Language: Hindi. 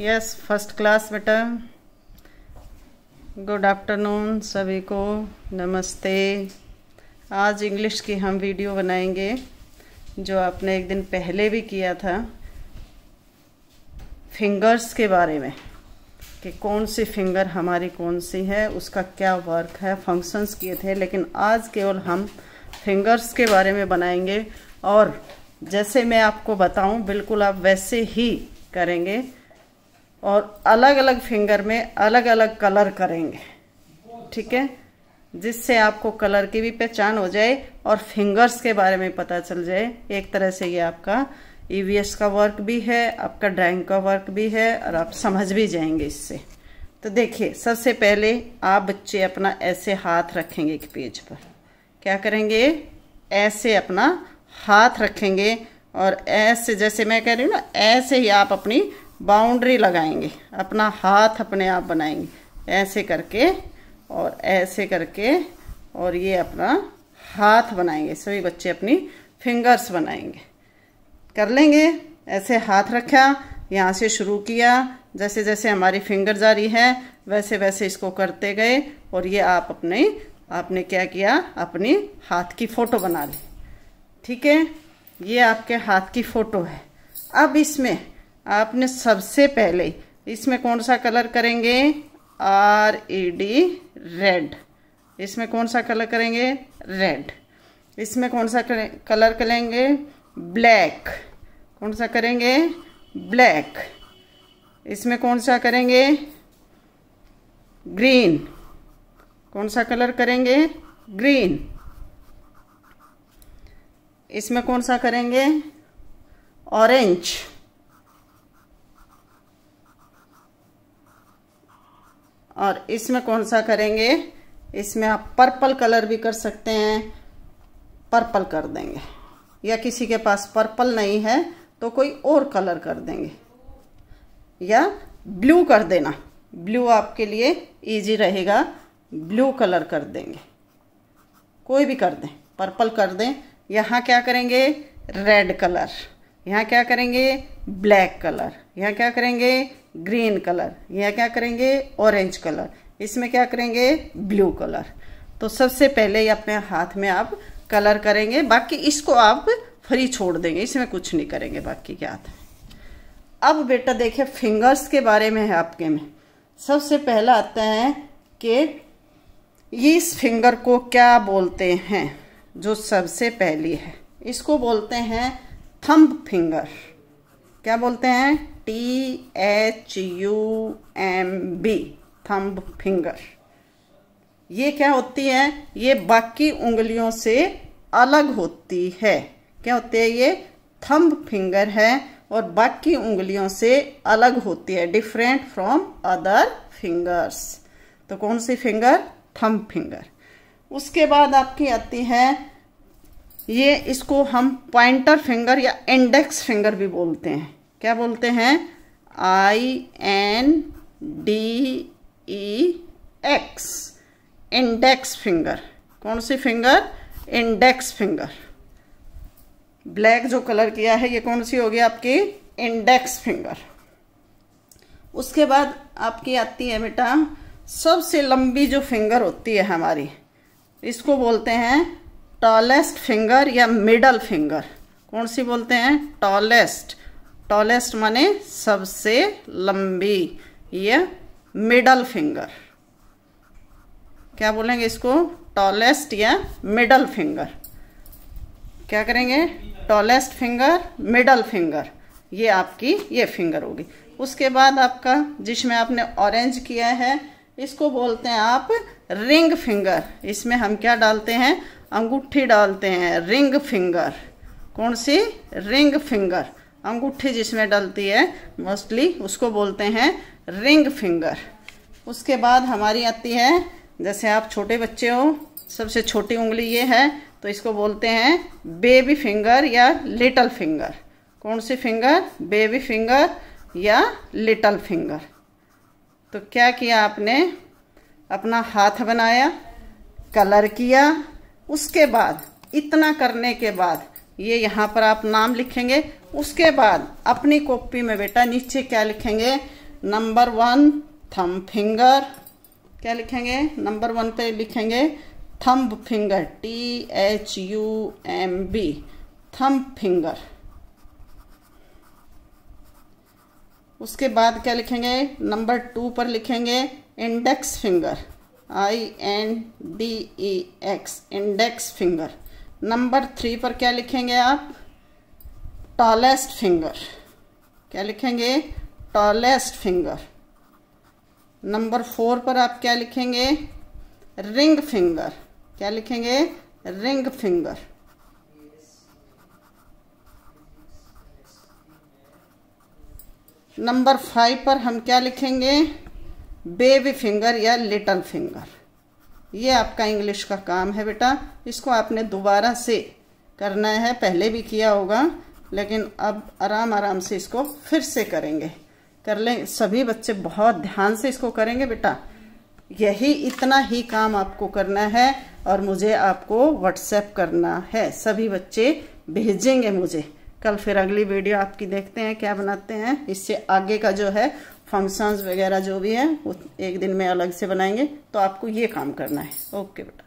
यस फर्स्ट क्लास बेटा गुड आफ्टरनून सभी को नमस्ते आज इंग्लिश की हम वीडियो बनाएंगे जो आपने एक दिन पहले भी किया था फिंगर्स के बारे में कि कौन सी फिंगर हमारी कौन सी है उसका क्या वर्क है फंक्शंस किए थे लेकिन आज केवल हम फिंगर्स के बारे में बनाएंगे और जैसे मैं आपको बताऊं बिल्कुल आप वैसे ही करेंगे और अलग अलग फिंगर में अलग अलग कलर करेंगे ठीक है जिससे आपको कलर की भी पहचान हो जाए और फिंगर्स के बारे में पता चल जाए एक तरह से ये आपका ईवीएस e का वर्क भी है आपका ड्राइंग का वर्क भी है और आप समझ भी जाएंगे इससे तो देखिए सबसे पहले आप बच्चे अपना ऐसे हाथ रखेंगे एक पेज पर क्या करेंगे ऐसे अपना हाथ रखेंगे और ऐसे जैसे मैं कह रही हूँ ना ऐसे ही आप अपनी बाउंड्री लगाएंगे अपना हाथ अपने आप बनाएंगे ऐसे करके और ऐसे करके और ये अपना हाथ बनाएंगे सभी बच्चे अपनी फिंगर्स बनाएंगे कर लेंगे ऐसे हाथ रखा यहाँ से शुरू किया जैसे जैसे हमारी फिंगर जा रही है वैसे वैसे इसको करते गए और ये आप अपने आपने क्या किया अपनी हाथ की फ़ोटो बना ली ठीक है ये आपके हाथ की फ़ोटो है अब इसमें आपने सबसे पहले इसमें कौन सा कलर करेंगे आर ई डी रेड इसमें कौन सा कलर करेंगे रेड इसमें कौन सा कलर करेंगे ब्लैक कौन सा करेंगे ब्लैक इसमें कौन सा करेंगे ग्रीन कौन सा कलर करेंगे ग्रीन इसमें कौन सा करेंगे ऑरेंज और इसमें कौन सा करेंगे इसमें आप पर्पल कलर भी कर सकते हैं पर्पल कर देंगे या किसी के पास पर्पल नहीं है तो कोई और कलर कर देंगे या ब्लू कर देना ब्लू आपके लिए इजी रहेगा ब्लू कलर कर देंगे कोई भी कर दें पर्पल कर दें यहाँ क्या करेंगे रेड कलर यहाँ क्या करेंगे ब्लैक कलर यहाँ क्या करेंगे ग्रीन कलर यहाँ क्या करेंगे ऑरेंज कलर इसमें क्या करेंगे ब्लू कलर तो सबसे पहले ही अपने हाथ में आप कलर करेंगे बाकी इसको आप फ्री छोड़ देंगे इसमें कुछ नहीं करेंगे बाकी क्या हाथ है अब बेटा देखिए फिंगर्स के बारे में है आपके में सबसे पहला आता है कि इस फिंगर को क्या बोलते हैं जो सबसे पहली है इसको बोलते हैं थंब फिंगर क्या बोलते हैं T H U M B thumb finger ये क्या होती है ये बाकी उंगलियों से अलग होती है क्या होती है ये थंब फिंगर है और बाकी उंगलियों से अलग होती है डिफरेंट फ्रॉम अदर फिंगर्स तो कौन सी फिंगर थंब फिंगर उसके बाद आपकी आती है ये इसको हम पॉइंटर फिंगर या इंडेक्स फिंगर भी बोलते हैं क्या बोलते हैं I N D E X index finger कौन सी फिंगर इंडेक्स फिंगर ब्लैक जो कलर किया है ये कौन सी होगी आपकी इंडेक्स फिंगर उसके बाद आपकी आती है बेटा सबसे लंबी जो फिंगर होती है हमारी इसको बोलते हैं टॉलेस्ट फिंगर या मिडल फिंगर कौन सी बोलते हैं टॉलेस्ट टॉलेस्ट माने सबसे लंबी ये मिडल फिंगर क्या बोलेंगे इसको टॉलेस्ट या मिडल फिंगर क्या करेंगे टॉलेस्ट फिंगर मिडल फिंगर ये आपकी ये फिंगर होगी उसके बाद आपका जिसमें आपने ऑरेंज किया है इसको बोलते हैं आप रिंग फिंगर इसमें हम क्या डालते हैं अंगूठी डालते हैं रिंग फिंगर कौन सी रिंग फिंगर अंगूठी जिसमें डलती है मोस्टली उसको बोलते हैं रिंग फिंगर उसके बाद हमारी आती है जैसे आप छोटे बच्चे हो सबसे छोटी उंगली ये है तो इसको बोलते हैं बेबी फिंगर या लिटल फिंगर कौन सी फिंगर बेबी फिंगर या लिटल फिंगर तो क्या किया आपने अपना हाथ बनाया कलर किया उसके बाद इतना करने के बाद ये यहाँ पर आप नाम लिखेंगे उसके बाद अपनी कॉपी में बेटा नीचे क्या लिखेंगे नंबर वन थम फिंगर क्या लिखेंगे नंबर वन पे लिखेंगे thumb finger T H U M B thumb finger उसके बाद क्या लिखेंगे नंबर टू पर लिखेंगे index finger I N D E X index finger number three पर क्या लिखेंगे आप टॉलेस्ट फिंगर क्या लिखेंगे टॉलेस्ट फिंगर नंबर फोर पर आप क्या लिखेंगे रिंग फिंगर क्या लिखेंगे रिंग फिंगर नंबर फाइव पर हम क्या लिखेंगे बेबी फिंगर या लिटल फिंगर ये आपका इंग्लिश का काम है बेटा इसको आपने दोबारा से करना है पहले भी किया होगा लेकिन अब आराम आराम से इसको फिर से करेंगे कर लें सभी बच्चे बहुत ध्यान से इसको करेंगे बेटा यही इतना ही काम आपको करना है और मुझे आपको व्हाट्सएप करना है सभी बच्चे भेजेंगे मुझे कल फिर अगली वीडियो आपकी देखते हैं क्या बनाते हैं इससे आगे का जो है फंक्शंस वगैरह जो भी है एक दिन में अलग से बनाएंगे तो आपको ये काम करना है ओके बेटा